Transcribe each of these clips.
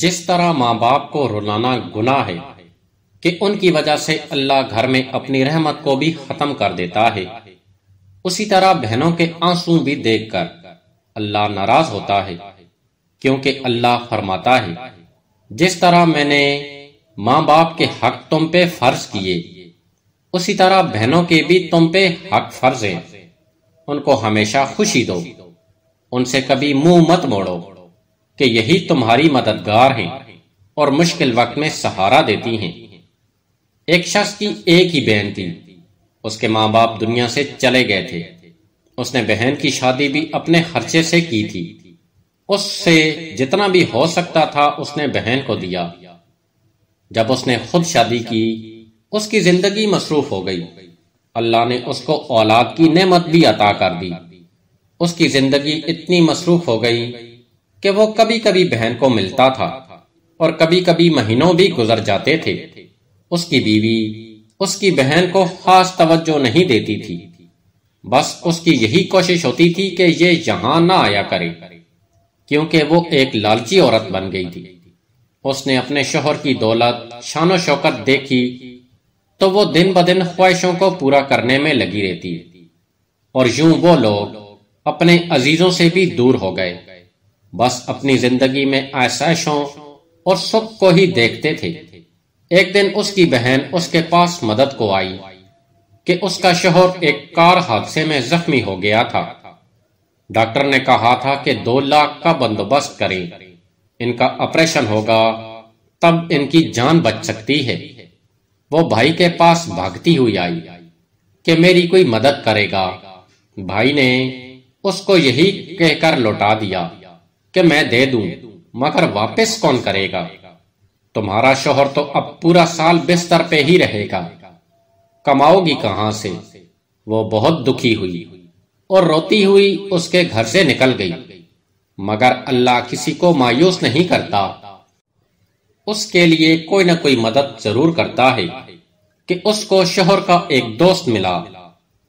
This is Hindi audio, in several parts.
जिस तरह माँ बाप को रुलाना गुनाह है कि उनकी वजह से अल्लाह घर में अपनी रहमत को भी खत्म कर देता है उसी तरह बहनों के आंसू भी देखकर अल्लाह नाराज होता है क्योंकि अल्लाह फरमाता है जिस तरह मैंने माँ बाप के हक तुम पे फर्ज किए उसी तरह बहनों के भी तुम पे हक फर्ज हैं उनको हमेशा खुशी दो उनसे कभी मुंह मत मोड़ो कि यही तुम्हारी मददगार हैं और मुश्किल वक्त में सहारा देती हैं एक शख्स की एक ही बहन थी उसके माँ बाप दुनिया से चले गए थे उसने बहन की शादी भी अपने खर्चे से की थी उससे जितना भी हो सकता था उसने बहन को दिया जब उसने खुद शादी की उसकी जिंदगी मसरूफ हो गई अल्लाह ने उसको औलाद की नेमत भी अता कर दी उसकी जिंदगी इतनी मसरूफ हो गई कि वो कभी कभी बहन को मिलता था और कभी कभी महीनों भी गुजर जाते थे उसकी बीवी उसकी बहन को खास तवज्जो नहीं देती थी बस उसकी यही कोशिश होती थी कि ये यहां ना आया करे क्योंकि वो एक लालची औरत बन गई थी उसने अपने शोहर की दौलत शानो शौकत देखी तो वो दिन ब दिन ख्वाहिशों को पूरा करने में लगी रहती और यूं वो लोग अपने अजीजों से भी दूर हो गए बस अपनी जिंदगी में आशाइशों और सुख को ही देखते थे एक दिन उसकी बहन उसके पास मदद को आई कि उसका शोहर एक कार हादसे में जख्मी हो गया था डॉक्टर ने कहा था कि दो लाख का बंदोबस्त करें इनका ऑपरेशन होगा तब इनकी जान बच सकती है वो भाई के पास भागती हुई आई कि मेरी कोई मदद करेगा भाई ने उसको यही कहकर लौटा दिया कि मैं दे दूं मगर वापस कौन करेगा तुम्हारा शोहर तो अब पूरा साल बिस्तर पे ही रहेगा कमाओगी कहां से वो बहुत दुखी हुई और रोती हुई उसके घर से निकल गई मगर अल्लाह किसी को मायूस नहीं करता उसके लिए कोई ना कोई मदद जरूर करता है कि उसको शोहर का एक दोस्त मिला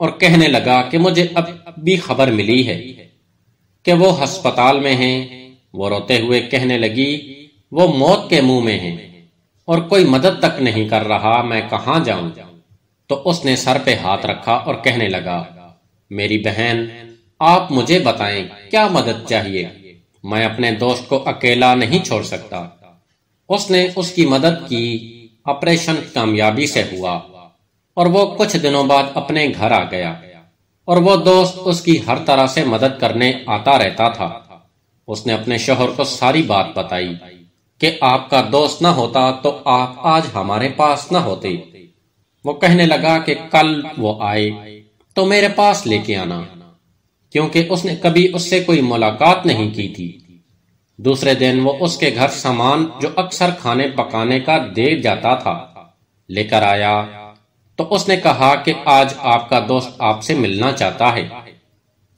और कहने लगा कि मुझे अब भी खबर मिली है कि वो अस्पताल में हैं वो रोते हुए कहने लगी वो मौत के मुंह में हैं और कोई मदद तक नहीं कर रहा मैं कहा जाऊं तो उसने सर पे हाथ रखा और कहने लगा मेरी बहन आप मुझे बताएं क्या मदद चाहिए मैं अपने दोस्त को अकेला नहीं छोड़ सकता उसने उसकी मदद की ऑपरेशन कामयाबी से हुआ और वो कुछ दिनों बाद अपने घर आ गया और वो दोस्त उसकी हर तरह से मदद करने आता रहता था उसने अपने शोहर को सारी बात बताई कि आपका दोस्त ना होता तो आप आज हमारे पास ना होते वो कहने लगा कि कल वो आए तो मेरे पास लेके आना क्योंकि उसने कभी उससे कोई मुलाकात नहीं की थी दूसरे दिन वो उसके घर सामान जो अक्सर खाने पकाने का दे जाता था लेकर आया तो उसने कहा कि आज आपका दोस्त आपसे मिलना चाहता है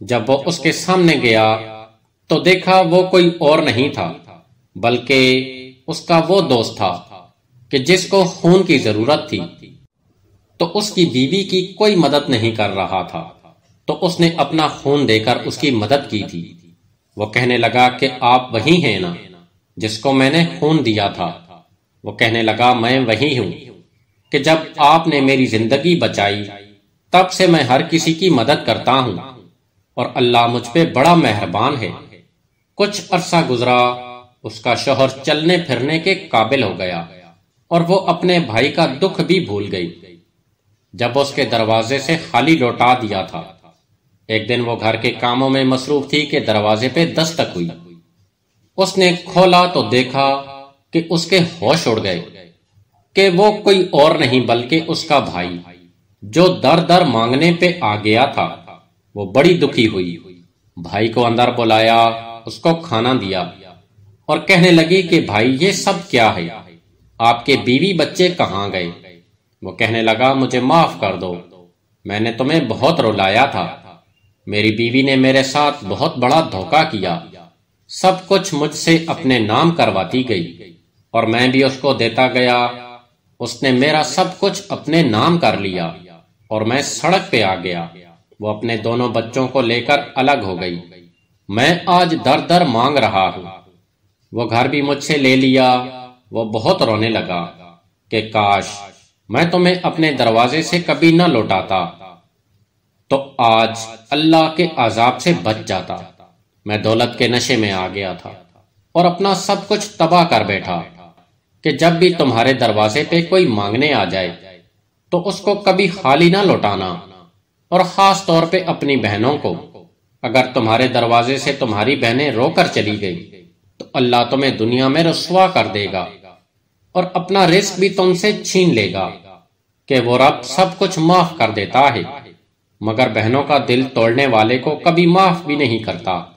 जब वो उसके सामने गया तो देखा वो कोई और नहीं था बल्कि उसका वो दोस्त था कि जिसको खून की जरूरत थी तो उसकी बीवी की कोई मदद नहीं कर रहा था तो उसने अपना खून देकर उसकी मदद की थी वो कहने लगा कि आप वही हैं ना जिसको मैंने खून दिया था वो कहने लगा मैं वही हूं कि जब आपने मेरी जिंदगी बचाई तब से मैं हर किसी की मदद करता हूँ और अल्लाह मुझ पर बड़ा मेहरबान है कुछ अरसा गुजरा उसका शोहर चलने फिरने के काबिल हो गया और वो अपने भाई का दुख भी भूल गई जब उसके दरवाजे से खाली लौटा दिया था एक दिन वो घर के कामों में मसरूफ थी कि दरवाजे पे दस्तक हुई उसने खोला तो देखा कि उसके होश उड़ गए कि वो कोई और नहीं बल्कि उसका भाई जो दर दर मांगने पे आ गया था वो बड़ी दुखी हुई भाई को अंदर बुलाया उसको खाना दिया और कहने लगी कि भाई ये सब क्या है आपके बीवी बच्चे कहाँ गए वो कहने लगा मुझे माफ कर दो मैंने तुम्हें बहुत रुलाया था मेरी बीवी ने मेरे साथ बहुत बड़ा धोखा किया सब कुछ मुझसे अपने नाम करवाती गई और मैं भी उसको देता गया उसने मेरा सब कुछ अपने नाम कर लिया और मैं सड़क पे आ गया वो अपने दोनों बच्चों को लेकर अलग हो गई मैं आज दर दर मांग रहा हूं वो घर भी मुझसे ले लिया वो बहुत रोने लगा कि काश मैं तुम्हें अपने दरवाजे से कभी न लौटाता तो आज अल्लाह के आजाब से बच जाता मैं दौलत के नशे में आ गया था और अपना सब कुछ तबाह कर बैठा कि जब भी तुम्हारे दरवाजे पे कोई मांगने आ जाए तो उसको कभी खाली ना लौटाना और खास तौर पे अपनी बहनों को अगर तुम्हारे दरवाजे से तुम्हारी बहनें रोकर चली गई तो अल्लाह तुम्हें दुनिया में रसुआ कर देगा और अपना रिस्क भी तुमसे छीन लेगा कि वो रब सब कुछ माफ कर देता है मगर बहनों का दिल तोड़ने वाले को कभी माफ भी नहीं करता